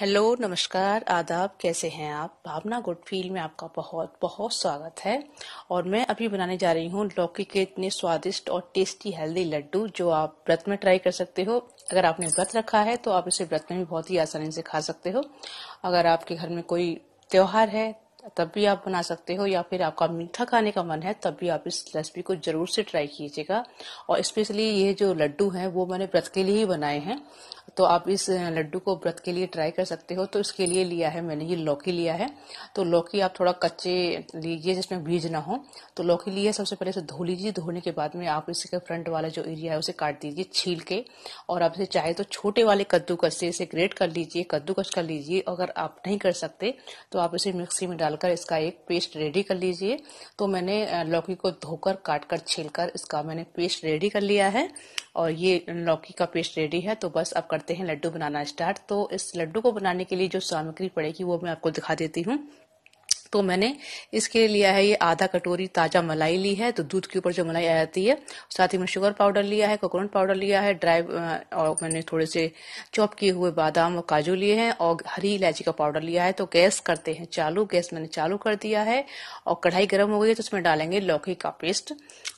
hello नमस्कार आदाब कैसे हैं आप भावना गुड फील में आपका बहुत बहुत स्वागत है और मैं अभी बनाने जा रही हूँ लौकी के इतने स्वादिष्ट और टेस्टी हेल्दी लड्डू जो आप व्रत में ट्राई कर सकते हो अगर आपने व्रत रखा है तो आप इसे व्रत में भी बहुत ही आसानी से खा सकते हो अगर आपके घर में कोई त्यौहार है तब भी आप बना सकते हो या फिर आपका मीठा खाने का मन है तब भी आप इस रेसिपी को जरूर से ट्राई कीजिएगा और स्पेशली ये जो लड्डू हैं वो मैंने व्रत के लिए ही बनाए हैं तो आप इस लड्डू को व्रत के लिए ट्राई कर सकते हो तो इसके लिए लिया है मैंने ये लौकी लिया है तो लौकी आप थोड़ा कच्चे लीजिए जिसमें बीज ना हो तो लौकी लिए सबसे पहले इसे धो लीजिए धोने के बाद में आप इसके फ्रंट वाला जो एरिया है उसे काट दीजिए छील के और आप इसे चाहे तो छोटे वाले कद्दूकस से इसे ग्रेट कर लीजिए कद्दूकस कर लीजिए अगर आप नहीं कर सकते तो आप इसे मिक्सी में डाल डालकर इसका एक पेस्ट रेडी कर लीजिए तो मैंने लौकी को धोकर काट कर छील कर इसका मैंने पेस्ट रेडी कर लिया है और ये लौकी का पेस्ट रेडी है तो बस अब करते हैं लड्डू बनाना स्टार्ट तो इस लड्डू को बनाने के लिए जो सामग्री पड़ेगी वो मैं आपको दिखा देती हूँ तो मैंने इसके लिए लिया है ये आधा कटोरी ताजा मलाई ली है तो दूध के ऊपर जो मलाई आ जाती है साथ ही मैंने शुगर पाउडर लिया है कोकोनट पाउडर लिया है ड्राई और मैंने थोड़े से चॉप किए हुए बादाम और काजू लिए हैं और हरी इलायची का पाउडर लिया है तो गैस करते हैं चालू गैस मैंने चालू कर दिया है और कढ़ाई गर्म हो गई है तो उसमें डालेंगे लौकी का पेस्ट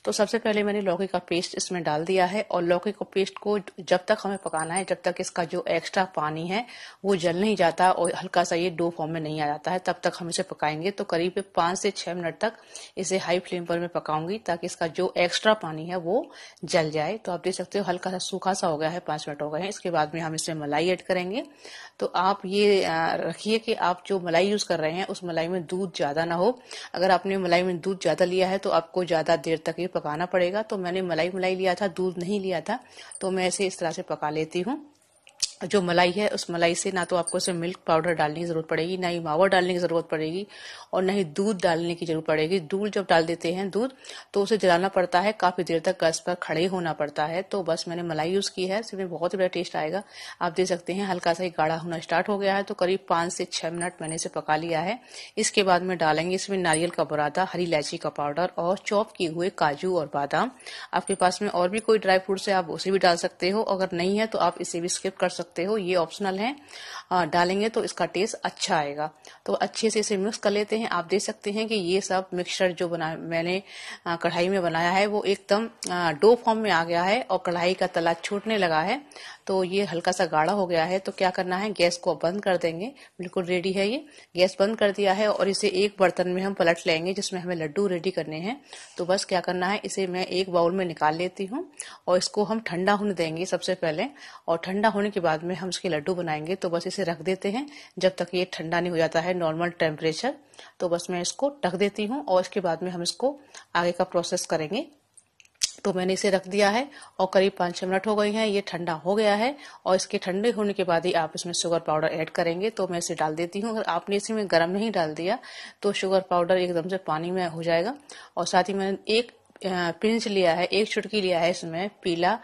तो सबसे पहले मैंने लौकी का पेस्ट इसमें डाल दिया है और लौकी को पेस्ट को जब तक हमें पकाना है जब तक इसका जो एक्स्ट्रा पानी है वो जल नहीं जाता और हल्का सा ये डो फॉर्म में नहीं आ जाता है तब तक हम इसे पकाएंगे बनाएंगे तो करीब पांच से छह मिनट तक इसे हाई फ्लेम पर मैं पकाऊंगी ताकि इसका जो एक्स्ट्रा पानी है वो जल जाए तो आप देख सकते हो हल्का सा सूखा सा हो गया है पांच मिनट हो गए हैं इसके बाद में हम इसमें मलाई ऐड करेंगे तो आप ये रखिए कि आप जो मलाई यूज कर रहे हैं उस मलाई में दूध ज्यादा ना हो अगर आपने मलाई में दूध ज्यादा लिया है तो आपको ज्यादा देर तक ये पकाना पड़ेगा तो मैंने मलाई मलाई लिया था दूध नहीं लिया था तो मैं इसे इस तरह से पका लेती हूँ जो मलाई है उस मलाई से ना तो आपको उसमें मिल्क पाउडर डालने की ज़रूरत पड़ेगी ना ही मावा डालने की ज़रूरत पड़ेगी और ना ही दूध डालने की ज़रूरत पड़ेगी दूध जब डाल देते हैं दूध तो उसे जलाना पड़ता है काफ़ी देर तक गैस पर खड़े होना पड़ता है तो बस मैंने मलाई यूज़ की है इसमें बहुत ही बड़ा टेस्ट आएगा आप देख सकते हैं हल्का सा ही गाढ़ा होना स्टार्ट हो गया है तो करीब पाँच से छह मिनट मैंने इसे पका लिया है इसके बाद में डालेंगे इसमें नारियल का बुरादा हरी इलायची का पाउडर और चौप किए हुए काजू और बादाम आपके पास में और भी कोई ड्राई फ्रूट्स है आप उसे भी डाल सकते हो अगर नहीं है तो आप इसे भी स्किप कर सकते सकते हो ये ऑप्शनल है आ, डालेंगे तो इसका टेस्ट अच्छा आएगा तो अच्छे से इसे मिक्स कर लेते हैं आप देख सकते हैं कि ये सब मिक्सचर जो बना मैंने कढ़ाई में बनाया है वो एकदम डो फॉर्म में आ गया है और कढ़ाई का तला छूटने लगा है तो ये हल्का सा गाढ़ा हो गया है तो क्या करना है गैस को बंद कर देंगे बिल्कुल रेडी है ये गैस बंद कर दिया है और इसे एक बर्तन में हम पलट लेंगे जिसमें हमें लड्डू रेडी करने हैं तो बस क्या करना है इसे मैं एक बाउल में निकाल लेती हूँ और इसको हम ठंडा होने देंगे सबसे पहले और ठंडा होने के बाद में हम इसके लड्डू बनाएंगे तो बस इसे रख देते हैं जब तक ये ठंडा नहीं हो जाता है नॉर्मल टेम्परेचर तो बस मैं इसको ढक देती हूँ और इसके बाद में हम इसको आगे का प्रोसेस करेंगे तो मैंने इसे रख दिया है और करीब पाँच छः मिनट हो गई हैं ये ठंडा हो गया है और इसके ठंडे होने के बाद ही आप इसमें शुगर पाउडर ऐड करेंगे तो मैं इसे डाल देती हूँ अगर आपने इसी में गर्म नहीं डाल दिया तो शुगर पाउडर एकदम से पानी में हो जाएगा और साथ ही मैंने एक पिंच लिया है एक चुटकी लिया है इसमें पीला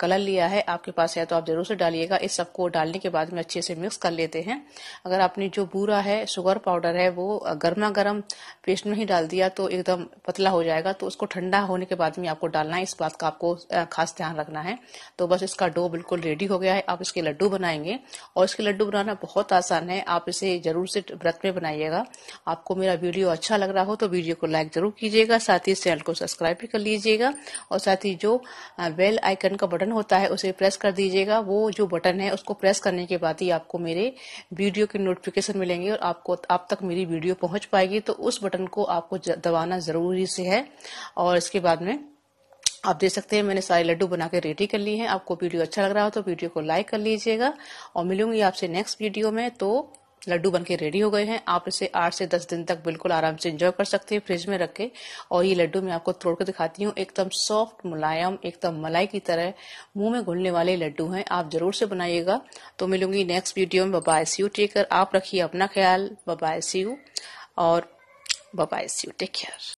कलर लिया है आपके पास है तो आप जरूर से डालिएगा इस सबको डालने के बाद में अच्छे से मिक्स कर लेते हैं अगर आपने जो बूरा है शुगर पाउडर है वो गर्मा गर्म पेस्ट में ही डाल दिया तो एकदम पतला हो जाएगा तो उसको ठंडा होने के बाद में आपको डालना है इस बात का आपको खास ध्यान रखना है तो बस इसका डो बिल्कुल रेडी हो गया है आप इसके लड्डू बनाएंगे और इसके लड्डू बनाना बहुत आसान है आप इसे जरूर से व्रत में बनाइएगा आपको मेरा वीडियो अच्छा लग रहा हो तो वीडियो को लाइक जरूर कीजिएगा साथ ही चैनल को सब्सक्राइब भी कर लीजिएगा और साथ ही जो बेल आइकन का बटन होता है उसे प्रेस कर दीजिएगा वो जो बटन है उसको प्रेस करने के बाद ही आपको मेरे वीडियो के नोटिफिकेशन मिलेंगे और आपको आप तक मेरी वीडियो पहुंच पाएगी तो उस बटन को आपको दबाना ज़रूरी से है और इसके बाद में आप देख सकते हैं मैंने सारे लड्डू बना के रेडी कर लिए हैं आपको वीडियो अच्छा लग रहा हो तो वीडियो को लाइक कर लीजिएगा और मिलूंगी आपसे नेक्स्ट वीडियो में तो लड्डू बन के रेडी हो गए हैं आप इसे आठ से दस दिन तक बिल्कुल आराम से एंजॉय कर सकते हैं फ्रिज में रख के और ये लड्डू मैं आपको तोड़ के दिखाती हूँ एकदम सॉफ्ट मुलायम एकदम मलाई की तरह मुंह में घुलने वाले लड्डू हैं आप जरूर से बनाइएगा तो मिलूंगी नेक्स्ट वीडियो में bye bye see you take care आप रखिए अपना ख्याल बबाई सी यू और bye bye see you take care